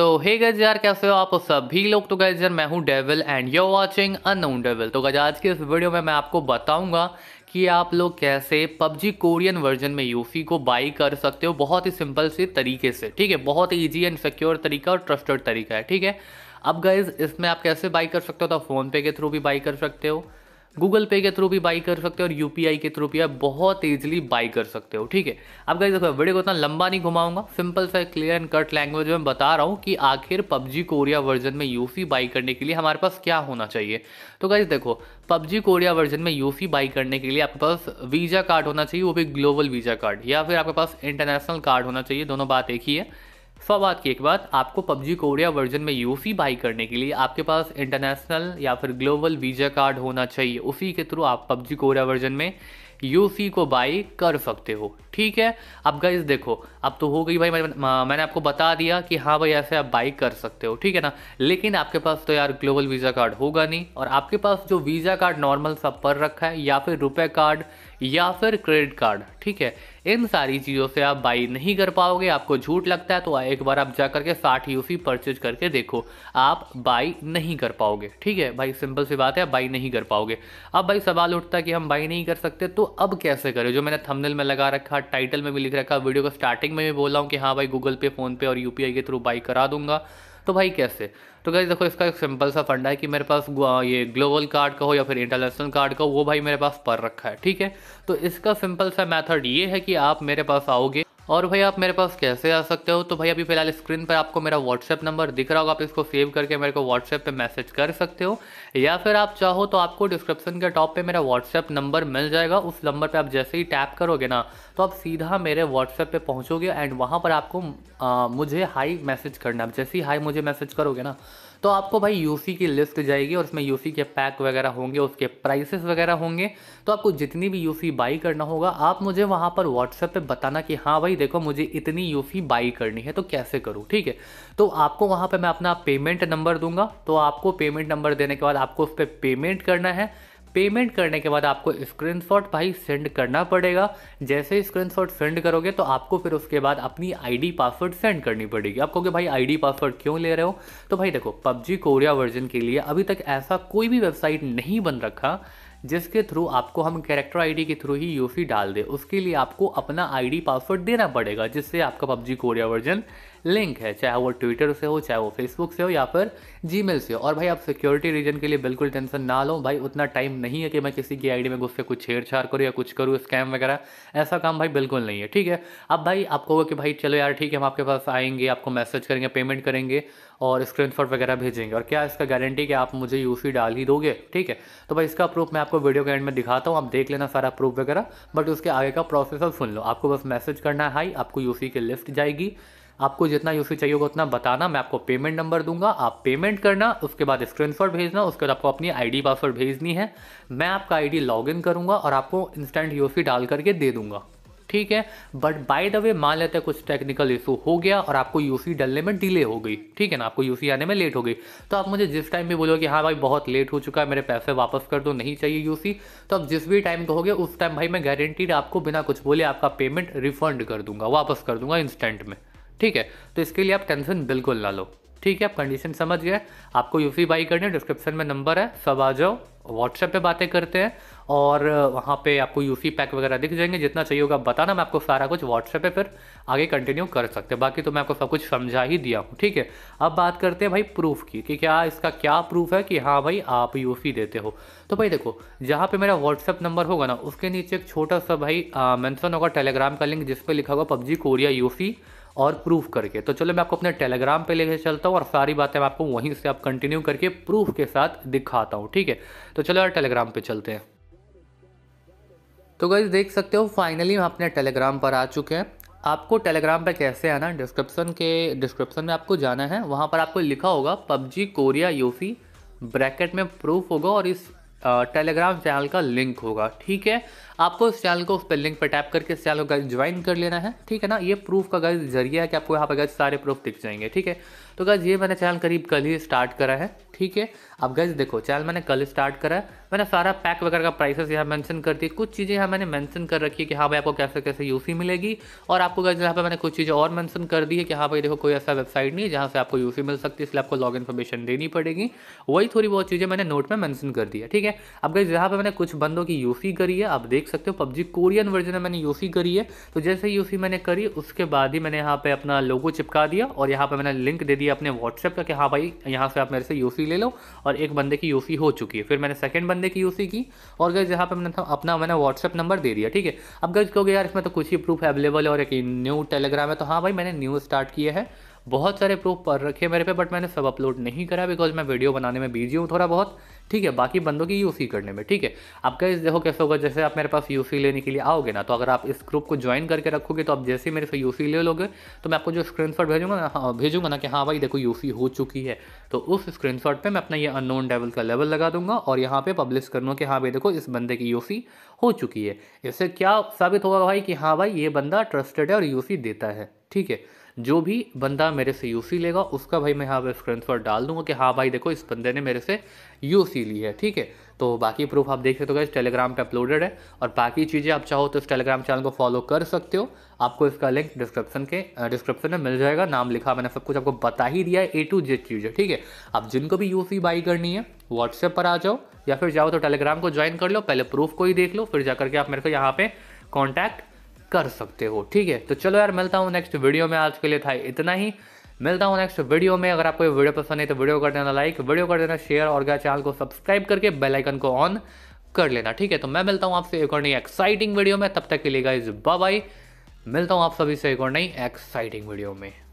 तो हे गज यार कैसे हो आप सभी लोग तो गज यार मैं हूँ Devil and you watching Unknown Devil तो गज आज के इस वीडियो में मैं आपको बताऊंगा कि आप लोग कैसे पबजी कोरियन वर्जन में यूसी को बाई कर सकते हो बहुत ही सिंपल से तरीके से ठीक है बहुत ईजी एंड सिक्योर तरीका और ट्रस्टेड तरीका है ठीक है अब गज इसमें आप कैसे बाई कर सकते हो तो आप फ़ोनपे के थ्रू भी बाई कर सकते हो गूगल पे के थ्रू भी बाई कर सकते हो और यूपीआई के थ्रू भी आप बहुत ईजिली बाई कर सकते हो ठीक है अब गाइस देखो वीडियो को इतना लंबा नहीं घुमाऊंगा सिंपल सा क्लियर एंड कट लैंग्वेज में बता रहा हूँ कि आखिर पबजी कोरिया वर्जन में यूसी बाई करने के लिए हमारे पास क्या होना चाहिए तो कहीं देखो पबजी कोरिया वर्जन में यूसी बाई करने के लिए आपके पास वीज़ा कार्ड होना चाहिए वो भी ग्लोबल वीज़ा कार्ड या फिर आपके पास इंटरनेशनल कार्ड होना चाहिए दोनों बात एक ही है फवाद की एक बात आपको पबजी कोरिया वर्जन में यूसी बाई e करने के लिए आपके पास इंटरनेशनल या फिर ग्लोबल वीज़ा कार्ड होना चाहिए उसी के थ्रू आप पबजी कोरिया वर्जन में यूसी e को बाई कर सकते हो ठीक है अब गाइज देखो अब तो हो गई भाई मैं, मैंने आपको बता दिया कि हाँ भाई ऐसे आप बाई कर सकते हो ठीक है ना लेकिन आपके पास तो यार ग्लोबल वीज़ा कार्ड होगा नहीं और आपके पास जो वीज़ा कार्ड नॉर्मल सब पर रखा है या फिर रुपए कार्ड या फिर क्रेडिट कार्ड ठीक है इन सारी चीज़ों से आप बाई नहीं कर पाओगे आपको झूठ लगता है तो एक बार आप जा करके साठ यू सी परचेज करके देखो आप बाई नहीं कर पाओगे ठीक है भाई सिंपल सी बात है आप बाई नहीं कर पाओगे अब भाई सवाल उठता है कि हम बाई नहीं कर सकते तो अब कैसे करें जो मैंने थंबनेल में लगा रखा टाइटल में भी लिख रखा वीडियो को स्टार्टिंग में भी बोल रहा हूँ कि हाँ भाई गूगल पे फ़ोनपे और यू के थ्रू बाई करा दूंगा तो भाई कैसे तो गाइज देखो इसका एक सिंपल सा फंडा है कि मेरे पास ये ग्लोबल कार्ड का हो या फिर इंटरनेशनल कार्ड का हो वो भाई मेरे पास पर रखा है ठीक है तो इसका सिंपल सा मैथड ये है कि आप मेरे पास आओगे और भाई आप मेरे पास कैसे आ सकते हो तो भाई अभी फिलहाल स्क्रीन पर आपको मेरा व्हाट्सएप नंबर दिख रहा होगा आप इसको सेव करके मेरे को व्हाट्सएप पे मैसेज कर सकते हो या फिर आप चाहो तो आपको डिस्क्रिप्शन के टॉप पे मेरा व्हाट्सएप नंबर मिल जाएगा उस नंबर पे आप जैसे ही टैप करोगे ना तो आप सीधा मेरे व्हाट्सएप पर पहुँचोगे एंड वहाँ पर आपको आ, मुझे हाई मैसेज करना जैसे ही हाई मुझे मैसेज करोगे ना तो आपको भाई यूसी की लिस्ट जाएगी और उसमें यूसी के पैक वगैरह होंगे उसके प्राइसेस वगैरह होंगे तो आपको जितनी भी यूसी बाई करना होगा आप मुझे वहाँ पर व्हाट्सएप पर बताना कि हाँ भाई देखो मुझे इतनी यूसी बाई करनी है तो कैसे करूँ ठीक है तो आपको वहाँ पर मैं अपना पेमेंट नंबर दूंगा तो आपको पेमेंट नंबर देने के बाद आपको उस पर पेमेंट करना है पेमेंट करने के बाद आपको स्क्रीनशॉट भाई सेंड करना पड़ेगा जैसे स्क्रीनशॉट सेंड करोगे तो आपको फिर उसके बाद अपनी आईडी पासवर्ड सेंड करनी पड़ेगी आप कहोगे भाई आईडी पासवर्ड क्यों ले रहे हो तो भाई देखो पबजी कोरिया वर्जन के लिए अभी तक ऐसा कोई भी वेबसाइट नहीं बन रखा जिसके थ्रू आपको हम कैरेक्टर आईडी के थ्रू ही यूसी डाल दे उसके लिए आपको अपना आईडी पासवर्ड देना पड़ेगा जिससे आपका पबजी कोरिया वर्जन लिंक है चाहे वो ट्विटर से हो चाहे वो फेसबुक से हो या फिर जी से हो और भाई आप सिक्योरिटी रीजन के लिए बिल्कुल टेंशन ना लो भाई उतना टाइम नहीं है कि मैं किसी की आई में घुस के कुछ छेड़छाड़ करूँ या कुछ करूँ स्कैम वगैरह ऐसा काम भाई बिल्कुल नहीं है ठीक है अब भाई आप कि भाई चलो यार ठीक है हम आपके पास आएंगे आपको मैसेज करेंगे पेमेंट करेंगे और स्क्रीन वगैरह भेजेंगे और क्या इसका गारंटी कि आप मुझे यू डाल ही दोगे ठीक है तो भाई इसका प्रूफ मैं आपको वीडियो के एंड में दिखाता हूँ आप देख लेना सारा प्रूफ वगैरह बट उसके आगे का प्रोसेसर सुन लो आपको बस मैसेज करना है हाई आपको यूसी की लिस्ट जाएगी आपको जितना यूसी चाहिए होगा उतना बताना मैं आपको पेमेंट नंबर दूंगा आप पेमेंट करना उसके बाद स्क्रीनशॉट भेजना उसके बाद आपको अपनी आईडी पासवर्ड भेजनी है मैं आपका आईडी लॉगिन करूंगा और आपको इंस्टेंट यूसी डाल करके दे दूंगा ठीक है बट बाय द वे मान लेते हैं कुछ टेक्निकल इशू हो गया और आपको यूसी डलने में डिले हो गई ठीक है ना आपको यूसी आने में लेट हो गई तो आप मुझे जिस टाइम भी बोलोगे हाँ भाई बहुत लेट हो चुका है मेरे पैसे वापस कर दो नहीं चाहिए यूसी तो आप जिस भी टाइम कहोगे उस टाइम भाई मैं गारंटीड आपको बिना कुछ बोले आपका पेमेंट रिफंड कर दूंगा वापस कर दूंगा इंस्टेंट में ठीक है तो इसके लिए आप टेंशन बिल्कुल ना लो ठीक है आप कंडीशन समझ गए आपको यूसी बाई e करनी है डिस्क्रिप्शन में नंबर है सब आ जाओ व्हाट्सएप पे बातें करते हैं और वहाँ पे आपको यूसी पैक e वगैरह दिख जाएंगे जितना चाहिए होगा बताना मैं आपको सारा कुछ व्हाट्सएप पे फिर आगे कंटिन्यू कर सकते हैं बाकी तो मैं आपको सब कुछ समझा ही दिया हूँ ठीक है अब बात करते हैं भाई प्रूफ की कि क्या इसका क्या प्रूफ है कि हाँ भाई आप सी e देते हो तो भाई देखो जहाँ पर मेरा व्हाट्सएप नंबर होगा ना उसके नीचे एक छोटा सा भाई मैंसन होगा टेलीग्राम का लिंक जिसपे लिखा होगा पबजी कोरिया सी और प्रूफ करके तो चलो मैं आपको अपने टेलीग्राम पे लेके चलता हूँ और सारी बातें मैं आपको वहीं से आप कंटिन्यू करके प्रूफ के साथ दिखाता हूँ ठीक है तो चलो यार टेलीग्राम पे चलते हैं तो गई देख सकते हो फाइनली हम अपने टेलीग्राम पर आ चुके हैं आपको टेलीग्राम पर कैसे आना डिस्क्रिप्शन के डिस्क्रिप्शन में आपको जाना है वहाँ पर आपको लिखा होगा पबजी कोरिया यूसी ब्रैकेट में प्रूफ होगा और इस टेलीग्राम चैनल का लिंक होगा ठीक है आपको इस चैनल को उस पर लिंक पर टैप करके इस चैनल को गाइज ज्वाइन कर लेना है ठीक है ना ये प्रूफ का गाइज जरिया है कि आपको यहाँ पर गाइज सारे प्रूफ दिख जाएंगे ठीक है तो गाइज ये मैंने चैनल करीब कल ही स्टार्ट करा है ठीक है अब गाइज देखो चैनल मैंने कल स्टार्ट करा है मैंने सारा पैक वगैरह का प्राइसेस यहाँ मैंशन कर दी कुछ चीज़ें यहाँ मैंने मैंशन कर रखी है कि हाँ भाई आपको कैसे कैसे यूसी मिलेगी और आपको गाइज यहाँ पर मैंने कुछ चीज़ें और मैंशन कर दी है कि हाँ भाई देखो कोई ऐसा वेबसाइट नहीं है जहाँ से आपको यू मिल सकती है इसलिए आपको लॉग इन्फॉर्मेशन देनी पड़ेगी वही थोड़ी बहुत चीज़ें मैंने नोट में मैंशन कर दी है ठीक है अब गाइज यहाँ पर मैंने कुछ बंदों की यू करी है आप देख सकते हो पबजी कोरियन वर्जन है मैंने यूसी करी है तो जैसे ही यूसी मैंने करी उसके बाद ही मैंने यहाँ पे अपना लोगो चिपका दिया और यहाँ पे मैंने लिंक दे दिया अपने व्हाट्सएप का कि हाँ भाई यहाँ से आप मेरे से यूसी ले लो और एक बंदे की यूसी हो चुकी है फिर मैंने सेकेंड बंदे की यूसी की और गए यहाँ पर मैंने अपना मैंने व्हाट्सएप नंबर दे दिया ठीक है अब गज कहोगे यार इसमें तो कुछ ही प्रूफ अवेलेबल है और एक न्यू टेलीग्राम है तो हाँ भाई मैंने न्यू स्टार्ट किया है बहुत सारे प्रूफ पर रखे मेरे पे बट मैंने सब अपलोड नहीं करा बिकॉज मैं वीडियो बनाने में बिजी हूँ थोड़ा बहुत ठीक है बाकी बंदों की यूसी करने में ठीक है आप कैसे देखो कैसे होगा जैसे आप मेरे पास यूसी लेने के लिए आओगे ना तो अगर आप इस ग्रुप को ज्वाइन करके रखोगे तो आप जैसे ही मेरे से यूसी ले लोगे तो मैं आपको जो स्क्रीन भेजूंगा ना हाँ, भेजूंगा ना कि हाँ भाई देखो यूसी हो चुकी है तो उस स्क्रीन पे मैं अपना ये अननोन डेवल का लेवल लगा दूंगा और यहाँ पे पब्लिश लूँगा कि हाँ भाई देखो इस बंदे की यूसी हो चुकी है इससे क्या साबित होगा भाई कि हाँ भाई ये बंदा ट्रस्टेड है और यूसी देता है ठीक है जो भी बंदा मेरे से यूसी लेगा उसका भाई मैं यहाँ पर स्क्रीन पर डाल दूंगा कि हाँ भाई देखो इस बंदे ने मेरे से यूसी ली है ठीक है तो बाकी प्रूफ आप देख सकते हो इस टेलीग्राम पे अपलोडेड है और बाकी चीज़ें आप चाहो तो इस टेलीग्राम चैनल को फॉलो कर सकते हो आपको इसका लिंक डिस्क्रिप्शन के डिस्क्रिप्शन में मिल जाएगा नाम लिखा मैंने सब कुछ आपको बता ही दिया है ए टू जेड चीज़ें ठीक है आप जिनको भी यू बाई करनी है व्हाट्सएप पर आ जाओ या फिर जाओ तो टेलीग्राम को ज्वाइन कर लो पहले प्रूफ को ही देख लो फिर जा करके आप मेरे को यहाँ पर कॉन्टैक्ट कर सकते हो ठीक है तो चलो यार मिलता हूँ नेक्स्ट वीडियो में आज के लिए था इतना ही मिलता हूँ नेक्स्ट वीडियो में अगर आपको ये वीडियो पसंद है तो वीडियो कर देना लाइक वीडियो कर देना शेयर और क्या चैनल को सब्सक्राइब करके बेल आइकन को ऑन कर लेना ठीक है तो मैं मिलता हूँ आपसे एक और नई एक्साइटिंग वीडियो में तब तक के लिए गाइज बाय मिलता हूँ आप सभी से एक और नई एक्साइटिंग वीडियो में